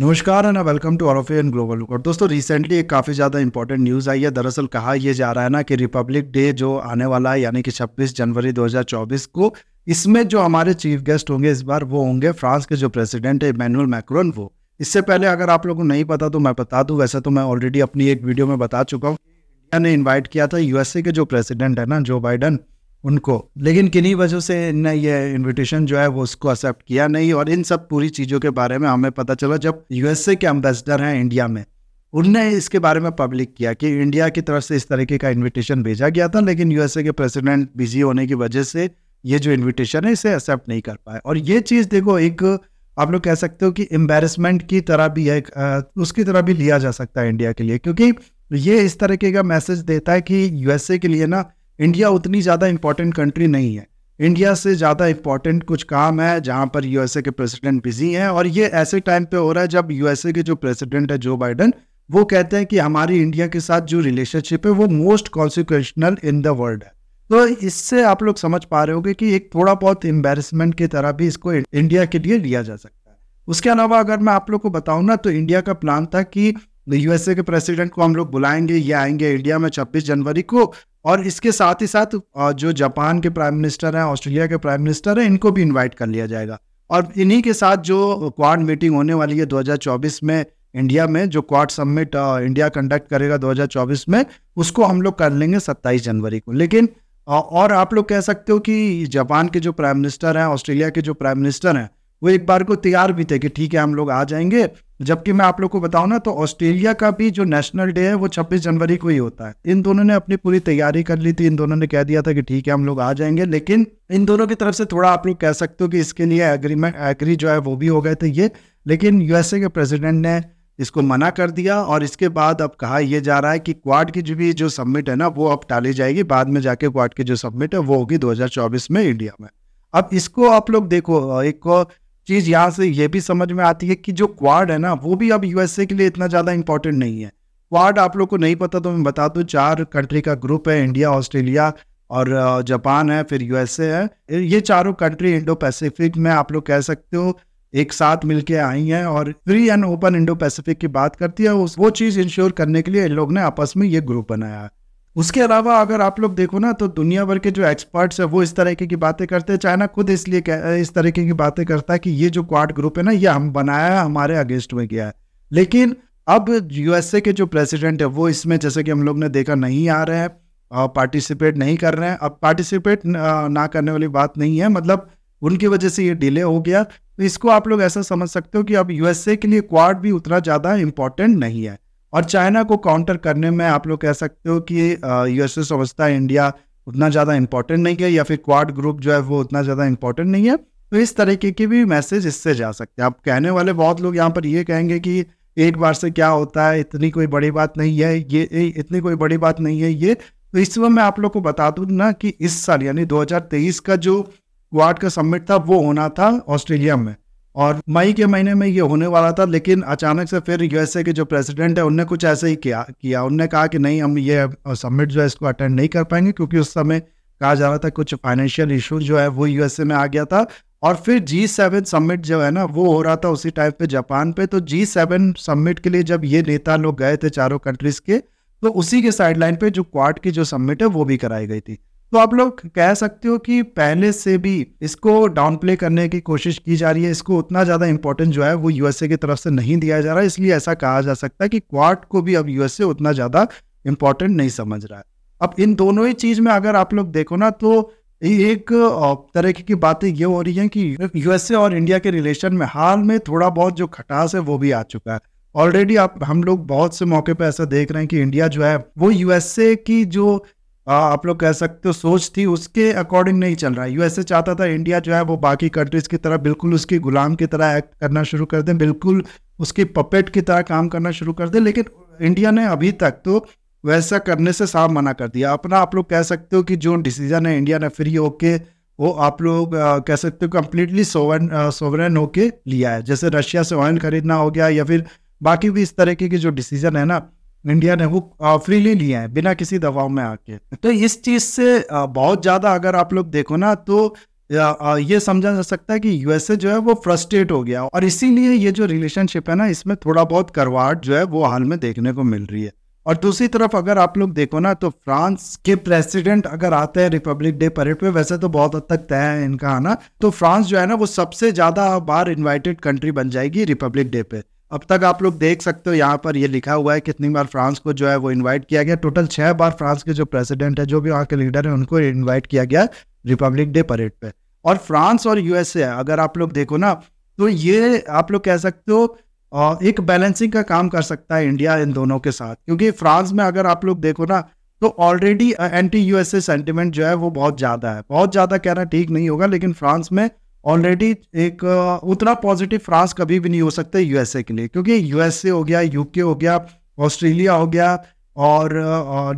नमस्कार and welcome to ऑरफे and global lookout दोस्तों रिसेंटली एक काफ़ी ज़्यादा इंपॉर्टेंट न्यूज़ आई है दरअसल कहा यह जा रहा है ना कि रिपब्लिक डे जो आने वाला है यानी कि 26 जनवरी 2024 को इसमें जो हमारे चीफ गेस्ट होंगे इस बार वो होंगे फ्रांस के जो प्रेसिडेंट है इमैनुअल मैक्रोन वो इससे पहले अगर आप लोगों को नहीं पता तो मैं बता दूँ वैसे तो मैं ऑलरेडी अपनी एक वीडियो में बता चुका हूँ इंडिया ने इन्वाइट किया था यूएसए के जो प्रेसिडेंट है ना जो बाइडन उनको लेकिन किन्हीं वजह से न ये इनविटेशन जो है वो उसको एक्सेप्ट किया नहीं और इन सब पूरी चीज़ों के बारे में हमें पता चला जब यूएसए के एम्बेसडर हैं इंडिया में उनने इसके बारे में पब्लिक किया कि इंडिया की तरफ से इस तरीके का इन्विटेशन भेजा गया था लेकिन यूएसए के प्रेसिडेंट बिजी होने की वजह से ये जो इन्विटेशन है इसे एक्सेप्ट नहीं कर पाए और ये चीज़ देखो एक आप लोग कह सकते हो कि एम्बेरसमेंट की तरह भी है उसकी तरह भी लिया जा सकता है इंडिया के लिए क्योंकि ये इस तरीके का मैसेज देता है कि यूएसए के लिए ना इंडिया उतनी ज़्यादा इम्पोर्टेंट कंट्री नहीं है इंडिया से ज़्यादा इम्पॉर्टेंट कुछ काम है जहाँ पर यूएसए के प्रेसिडेंट बिजी हैं और ये ऐसे टाइम पे हो रहा है जब यूएसए के जो प्रेसिडेंट है जो बाइडन वो कहते हैं कि हमारी इंडिया के साथ जो रिलेशनशिप है वो most consequential in the world है तो इससे आप लोग समझ पा रहे होगे कि एक थोड़ा बहुत एम्बेरसमेंट की तरह भी इसको इंडिया के लिए लिया जा सकता है उसके अलावा अगर मैं आप लोग को बताऊँ ना तो इंडिया का प्लान था कि यूएसए के प्रेसिडेंट को हम लोग बुलाएंगे ये आएंगे इंडिया में 26 जनवरी को और इसके साथ ही साथ जो जापान के प्राइम मिनिस्टर हैं ऑस्ट्रेलिया के प्राइम मिनिस्टर हैं इनको भी इन्वाइट कर लिया जाएगा और इन्हीं के साथ जो क्वाड मीटिंग होने वाली है 2024 में इंडिया में जो क्वाड समिट इंडिया कंडक्ट करेगा 2024 में उसको हम लोग कर लेंगे 27 जनवरी को लेकिन और आप लोग कह सकते हो कि जापान के जो प्राइम मिनिस्टर हैं ऑस्ट्रेलिया के जो प्राइम मिनिस्टर हैं वो एक बार को तैयार भी थे कि ठीक है हम लोग आ जाएंगे जबकि मैं आप लोग को बताऊं ना तो ऑस्ट्रेलिया का भी जो नेशनल डे है वो 26 जनवरी को ही होता है इन दोनों ने अपनी पूरी तैयारी कर ली थी इन दोनों ने कह दिया था कि ठीक है हम लोग आ जाएंगे लेकिन इन दोनों की तरफ से थोड़ा आप लोग कह सकते हो कि इसके लिए एग्रीमेंट एग्री जो है वो भी हो गए थे ये लेकिन यूएसए के प्रेसिडेंट ने इसको मना कर दिया और इसके बाद अब कहा यह जा रहा है कि क्वाड की जो भी जो सबमिट है ना वो अब टाली जाएगी बाद में जाके क्वाड की जो सबमिट है वो होगी 2024 में इंडिया में अब इसको आप लोग देखो एक चीज़ यहाँ से ये भी समझ में आती है कि जो क्वाड है ना वो भी अब यूएसए के लिए इतना ज़्यादा इंपॉर्टेंट नहीं है क्वाड आप लोग को नहीं पता तो मैं बता दूँ चार कंट्री का ग्रुप है इंडिया ऑस्ट्रेलिया और जापान है फिर यूएसए है ये चारों कंट्री इंडो पैसिफिक में आप लोग कह सकते हो एक साथ मिलके आई हैं और free and open Indo Pacific की बात करती है वो चीज़ इंश्योर करने के लिए इन लोग ने आपस में ये ग्रुप बनाया है उसके अलावा अगर आप लोग देखो ना तो दुनिया भर के जो एक्सपर्ट्स है वो इस तरीके की बातें करते हैं चाइना खुद इसलिए इस तरीके की बातें करता है कि ये जो क्वाड ग्रुप है ना ये हम बनाया है हमारे अगेंस्ट में गया है लेकिन अब यूएसए के जो प्रेसिडेंट है वो इसमें जैसे कि हम लोग ने देखा नहीं आ रहे हैं पार्टिसिपेट नहीं कर रहे हैं अब पार्टिसिपेट ना करने वाली बात नहीं है मतलब उनकी वजह से ये डिले हो गया तो इसको आप लोग ऐसा समझ सकते हो कि अब यूएसए के लिए क्वाड भी उतना ज़्यादा इम्पोर्टेंट नहीं है और चाइना को काउंटर करने में आप लोग कह सकते हो कि यूएसए समझता है इंडिया उतना ज़्यादा इंपॉर्टेंट नहीं है या फिर क्वाड ग्रुप जो है वो उतना ज़्यादा इंपॉर्टेंट नहीं है तो इस तरीके के भी मैसेज इससे जा सकते हैं आप कहने वाले बहुत लोग यहाँ पर ये कहेंगे कि एक बार से क्या होता है इतनी कोई बड़ी बात नहीं है ये इतनी कोई बड़ी बात नहीं है ये तो इस वह मैं आप लोग को बता दूँ ना कि इस साल यानी 2023 का जो क्वाड का समिट था वो होना था ऑस्ट्रेलिया में और मई के महीने में ये होने वाला था लेकिन अचानक से फिर यूएसए के जो प्रेसिडेंट है उनने कुछ ऐसे ही किया किया उनने कहा कि नहीं हम ये सबमिट जो है इसको अटेंड नहीं कर पाएंगे क्योंकि उस समय कहा जा रहा था कुछ फाइनेंशियल इशू जो है वो यूएसए में आ गया था और फिर जी सेवन समिट जो है ना वो हो रहा था उसी टाइम पे जापान पे तो जी सेवन समिट के लिए जब ये नेता लोग गए थे चारों कंट्रीज के तो उसी के साइडलाइन पे जो क्वाड की जो समिट है वो भी कराई गई थी तो आप लोग कह सकते हो कि पहले से भी इसको डाउन प्ले करने की कोशिश की जा रही है इसको उतना ज़्यादा इंपॉर्टेंस जो है वो यूएसए की तरफ से नहीं दिया जा रहा है इसलिए ऐसा कहा जा सकता है कि क्वाड को भी अब यूएसए उतना ज़्यादा इंपॉर्टेंट नहीं समझ रहा है अब इन दोनों ही चीज़ में अगर आप लोग देखो ना तो एक तरीके की बातें ये हो रही है कि यूएसए और इंडिया के रिलेशन में हाल में थोड़ा बहुत जो खटास है वो भी आ चुका है ऑलरेडी आप हम लोग बहुत से मौके पर ऐसा देख रहे हैं कि इंडिया जो है वो यूएसए की जो आप लोग कह सकते हो सोच थी उसके अकॉर्डिंग नहीं चल रहा है यूएसए चाहता था इंडिया जो है वो बाकी कंट्रीज की तरह बिल्कुल उसकी गुलाम की तरह एक्ट करना शुरू कर दें बिल्कुल उसकी पपेट की तरह काम करना शुरू कर दें लेकिन इंडिया ने अभी तक तो वैसा करने से साफ मना कर दिया अपना आप लोग कह सकते हो कि जो डिसीजन है इंडिया ने फ्री होके वो आप लोग कह सकते हो कम्प्लीटली सोवन सोवरन होके लिया है जैसे रशिया से ऑयल खरीदना हो गया या फिर बाकी भी इस तरीके के जो डिसीजन है ना इंडिया ने वो फ्रीली लिया है बिना किसी दबाव में आके तो इस चीज़ से बहुत ज़्यादा अगर आप लोग देखो ना तो ये समझा जा सकता है कि यूएसए जो है वो फ्रस्ट्रेट हो गया और इसीलिए ये जो रिलेशनशिप है ना इसमें थोड़ा बहुत करवाहट जो है वो हाल में देखने को मिल रही है और दूसरी तरफ अगर आप लोग देखो ना तो फ्रांस के प्रेसिडेंट अगर आते हैं रिपब्लिक डे परेड पे वैसे तो बहुत हद तक तय है इनका आना तो फ्रांस जो है ना वो सबसे ज़्यादा बार इन्वाइटेड कंट्री बन जाएगी रिपब्लिक डे पे अब तक आप लोग देख सकते हो यहाँ पर ये लिखा हुआ है कितनी बार फ्रांस को जो है वो इनवाइट किया गया टोटल छह बार फ्रांस के जो प्रेसिडेंट है जो भी वहाँ के लीडर हैं उनको इनवाइट किया गया रिपब्लिक डे परेड पे और फ्रांस और यूएसए अगर आप लोग देखो ना तो ये आप लोग कह सकते हो एक बैलेंसिंग का काम कर सकता है इंडिया इन दोनों के साथ क्योंकि फ्रांस में अगर आप लोग देखो ना तो ऑलरेडी एंटी यूएसए सेंटिमेंट जो है वो बहुत ज़्यादा है बहुत ज़्यादा कहना ठीक नहीं होगा लेकिन फ्रांस में ऑलरेडी एक uh, उतना पॉजिटिव फ्रांस कभी भी नहीं हो सकता यूएसए के लिए क्योंकि यूएसए हो गया यूके हो गया ऑस्ट्रेलिया हो गया और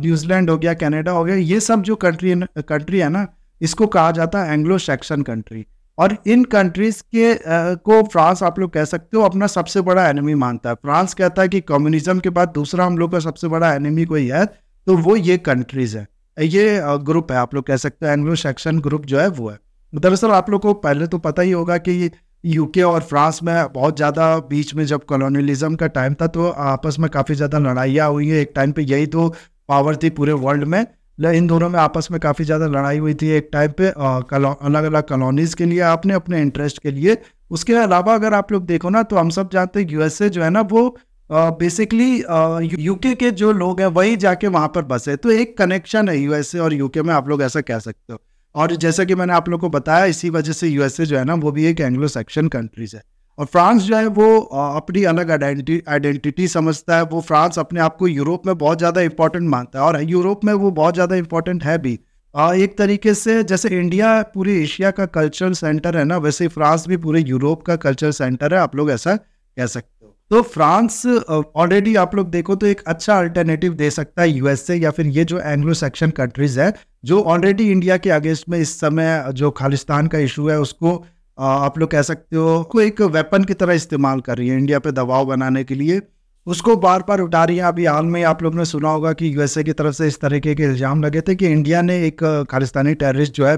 न्यूजीलैंड uh, हो गया कनाडा हो गया ये सब जो कंट्री कंट्री है ना इसको कहा जाता है एंग्लो सेक्शन कंट्री और इन कंट्रीज के uh, को फ्रांस आप लोग कह सकते हो अपना सबसे बड़ा एनिमी मानता है फ्रांस कहता है कि कम्युनिज्म के बाद दूसरा हम लोग का सबसे बड़ा एनिमी कोई है तो वो ये कंट्रीज है ये ग्रुप है आप लोग कह सकते हो एंग्लो सेक्शन ग्रुप जो है वो है दरअसल आप लोग को पहले तो पता ही होगा कि यूके और फ्रांस में बहुत ज़्यादा बीच में जब कॉलोनियलिज्म का टाइम था तो आपस में काफ़ी ज़्यादा लड़ाइयाँ हुई हैं एक टाइम पे यही तो पावर थी पूरे वर्ल्ड में इन दोनों में आपस में काफ़ी ज़्यादा लड़ाई हुई थी एक टाइम पे अलग अलग कॉलोनीज़ के लिए आपने अपने इंटरेस्ट के लिए उसके अलावा अगर आप लोग देखो ना तो हम सब जानते हैं यूएसए जो है ना वो बेसिकली यूके के जो लोग हैं वही जाके वहाँ पर बसे तो एक कनेक्शन है यूएसए और यूके में आप लोग ऐसा कह सकते हो और जैसा कि मैंने आप लोग को बताया इसी वजह से यूएसए जो है ना वो भी एक एंग्लो सेक्शन कंट्रीज है और फ्रांस जो है वो अपनी अलग आइडेंटिटी आइडेंटिटी समझता है वो फ्रांस अपने आप को यूरोप में बहुत ज़्यादा इंपॉर्टेंट मानता है और यूरोप में वो बहुत ज़्यादा इंपॉर्टेंट है भी आ, एक तरीके से जैसे इंडिया पूरे एशिया का कल्चरल सेंटर है ना वैसे फ्रांस भी पूरे यूरोप का कल्चरल सेंटर है आप लोग ऐसा कह सकते हो तो फ्रांस ऑलरेडी आप लोग देखो तो एक अच्छा अल्टरनेटिव दे सकता है यूएसए या फिर ये जो एंग्लो सेक्शन कंट्रीज है जो ऑलरेडी इंडिया के अगेंस्ट में इस समय जो खालिस्तान का इशू है उसको आप लोग कह सकते हो को एक वेपन की तरह इस्तेमाल कर रही है इंडिया पे दबाव बनाने के लिए उसको बार बार उठा रही है अभी हाल में आप लोग ने सुना होगा कि यूएसए की तरफ से इस तरीके के इल्ज़ाम लगे थे कि इंडिया ने एक खालिस्तानी टेररिस्ट जो है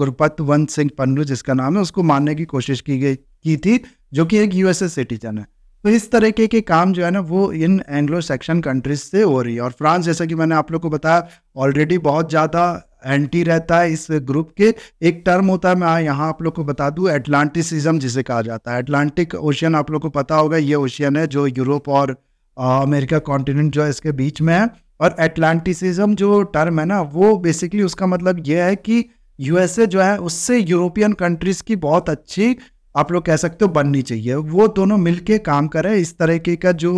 गुरपतवंत सिंह पन्नू जिसका नाम है उसको मारने की कोशिश की गई की थी जो कि एक यूएसए सिटीजन है तो इस तरीके के, काम जो है ना वो इन एंग्लो सेक्शन कंट्रीज से हो रही है और फ्रांस जैसा कि मैंने आप लोग को बताया ऑलरेडी बहुत ज़्यादा एंटी रहता है इस ग्रुप के एक टर्म होता है मैं यहाँ आप लोग को बता दूँ एटलांटिसिज्म जिसे कहा जाता है एटलांटिक ओशियन आप लोग को पता होगा ये ओशियन है जो यूरोप और अमेरिका कॉन्टिनेंट जो है इसके बीच में है और एटलांटिसिज्म जो टर्म है ना वो बेसिकली उसका मतलब ये है कि यूएसए जो है उससे यूरोपियन कंट्रीज़ की बहुत अच्छी आप लोग कह सकते हो बननी चाहिए वो दोनों मिलके काम करें इस तरीके का जो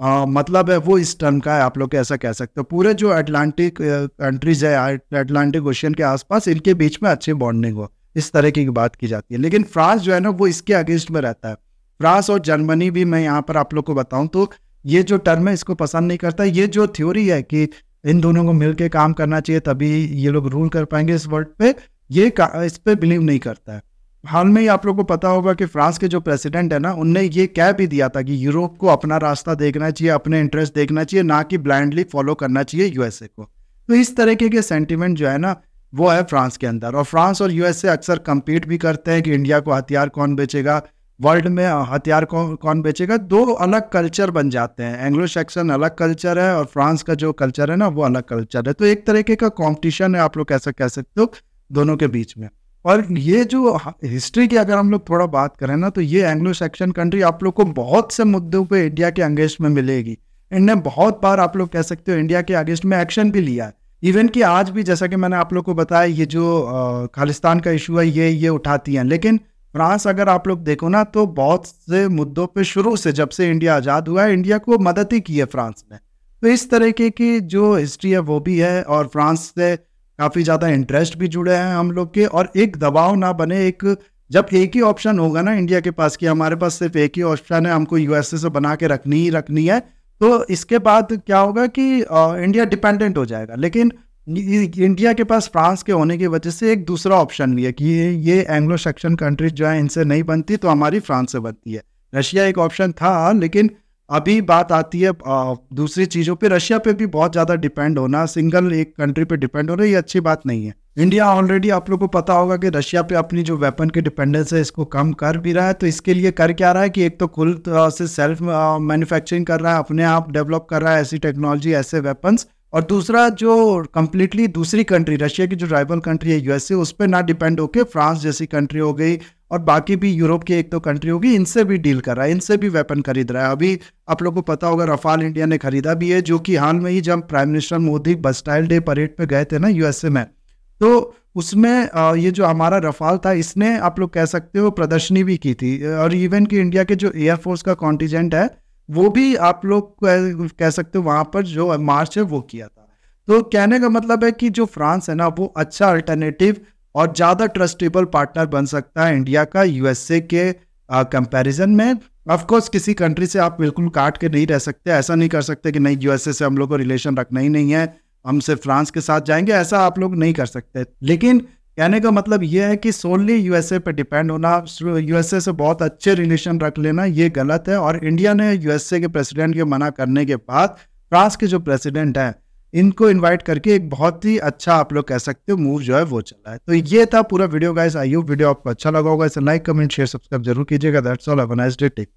आ, मतलब है वो इस टर्म का है आप लोग ऐसा कह सकते हो पूरे जो अटलांटिक कंट्रीज है अटलांटिक ओशियन के आसपास इनके बीच में अच्छे बॉन्डिंग हो इस तरीके की बात की जाती है लेकिन फ्रांस जो है ना वो इसके अगेंस्ट में रहता है फ्रांस और जर्मनी भी मैं यहाँ पर आप लोग को बताऊँ तो ये जो टर्म है इसको पसंद नहीं करता ये जो थ्योरी है कि इन दोनों को मिलकर काम करना चाहिए तभी ये लोग रूल कर पाएंगे इस वर्ल्ड पे ये इस पर बिलीव नहीं करता है हाल में ही आप लोगों को पता होगा कि फ्रांस के जो प्रेसिडेंट है ना उनने ये कह भी दिया था कि यूरोप को अपना रास्ता देखना चाहिए अपने इंटरेस्ट देखना चाहिए ना कि ब्लाइंडली फॉलो करना चाहिए यूएसए को तो इस तरीके के सेंटिमेंट जो है ना वो है फ्रांस के अंदर और फ्रांस और यूएसए अक्सर कम्पीट भी करते हैं कि इंडिया को हथियार कौन बेचेगा वर्ल्ड में हथियार कौन कौन बेचेगा दो अलग कल्चर बन जाते हैं एंग्लो सेक्शन अलग कल्चर है और फ्रांस का जो कल्चर है ना वो अलग कल्चर है तो एक तरीके का कॉम्पिटिशन है आप लोग कैसा कह सकते हो दोनों के बीच में और ये जो हिस्ट्री की अगर हम लोग थोड़ा बात करें ना तो ये एंग्लो सेक्शन कंट्री आप लोग को बहुत से मुद्दों पे इंडिया के अंगेस्ट में मिलेगी इनने बहुत बार आप लोग कह सकते हो इंडिया के अगेंस्ट में एक्शन भी लिया है इवन कि आज भी जैसा कि मैंने आप लोग को बताया ये जो खालिस्तान का इशू है ये ये उठाती हैं लेकिन फ्रांस अगर आप लोग देखो ना तो बहुत से मुद्दों पे शुरू से जब से इंडिया आज़ाद हुआ है इंडिया को मदद ही की है फ्रांस ने तो इस तरीके की जो हिस्ट्री है वो भी है और फ्रांस से काफ़ी ज़्यादा इंटरेस्ट भी जुड़े हैं हम लोग के और एक दबाव ना बने एक जब एक ही ऑप्शन होगा ना इंडिया के पास कि हमारे पास सिर्फ एक ही ऑप्शन है हमको यूएसए से बना के रखनी ही रखनी है तो इसके बाद क्या होगा कि इंडिया डिपेंडेंट हो जाएगा लेकिन इंडिया के पास फ्रांस के होने की वजह से एक दूसरा ऑप्शन भी है कि ये ये एंग्लो सेक्शन कंट्रीज जो है इनसे नहीं बनती तो हमारी फ्रांस से बनती है रशिया एक ऑप्शन था लेकिन अभी बात आती है दूसरी चीज़ों पे रशिया पे भी बहुत ज़्यादा डिपेंड होना सिंगल एक कंट्री पे डिपेंड होना ये अच्छी बात नहीं है इंडिया ऑलरेडी आप लोगों को पता होगा कि रशिया पे अपनी जो वेपन की डिपेंडेंस है इसको कम कर भी रहा है तो इसके लिए कर क्या रहा है कि एक तो खुद से सेल्फ मैन्युफैक्चरिंग कर रहा है अपने आप डेवलप कर रहा है ऐसी टेक्नोलॉजी ऐसे वेपन्स और दूसरा जो कम्प्लीटली दूसरी कंट्री रशिया की जो ड्राइवल कंट्री है यूएसए उस पर ना डिपेंड होके फ्रांस जैसी कंट्री हो गई और बाकी भी यूरोप की एक तो कंट्री होगी इनसे भी डील कर रहा है इनसे भी वेपन खरीद रहा है अभी आप लोगों को पता होगा रफाल इंडिया ने खरीदा भी है जो कि हाल में ही जब prime minister Modi Bastille Day parade पे गए थे ना यूएसए में तो उसमें ये जो हमारा रफाल था इसने आप लोग कह सकते हो प्रदर्शनी भी की थी और इवन कि इंडिया के जो एयरफोर्स का कॉन्टीजेंट है वो भी आप लोग कह सकते हो वहाँ पर जो मार्च है वो किया था तो कहने का मतलब है कि जो फ्रांस है ना वो अच्छा अल्टरनेटिव और ज़्यादा ट्रस्टेबल पार्टनर बन सकता है इंडिया का यूएसए के कंपैरिजन में ऑफकोर्स किसी कंट्री से आप बिल्कुल काट के नहीं रह सकते ऐसा नहीं कर सकते कि नहीं यूएसए से हम लोग को रिलेशन रखना ही नहीं है हम सिर्फ फ्रांस के साथ जाएंगे ऐसा आप लोग नहीं कर सकते लेकिन कहने का मतलब यह है कि सोनली यूएसए पर डिपेंड होना यूएसए से बहुत अच्छे रिलेशन रख लेना ये गलत है और इंडिया ने यूएसए के प्रेसिडेंट के मना करने के बाद फ्रांस के जो प्रेसिडेंट हैं इनको इनवाइट करके एक बहुत ही अच्छा आप लोग कह सकते हो मूव जो है वो चला है तो ये था पूरा video guys I hope video आपको अच्छा लगा होगा इसे लाइक कमेंट शेयर सब्सक्राइब जरूर कीजिएगा that's all nice day take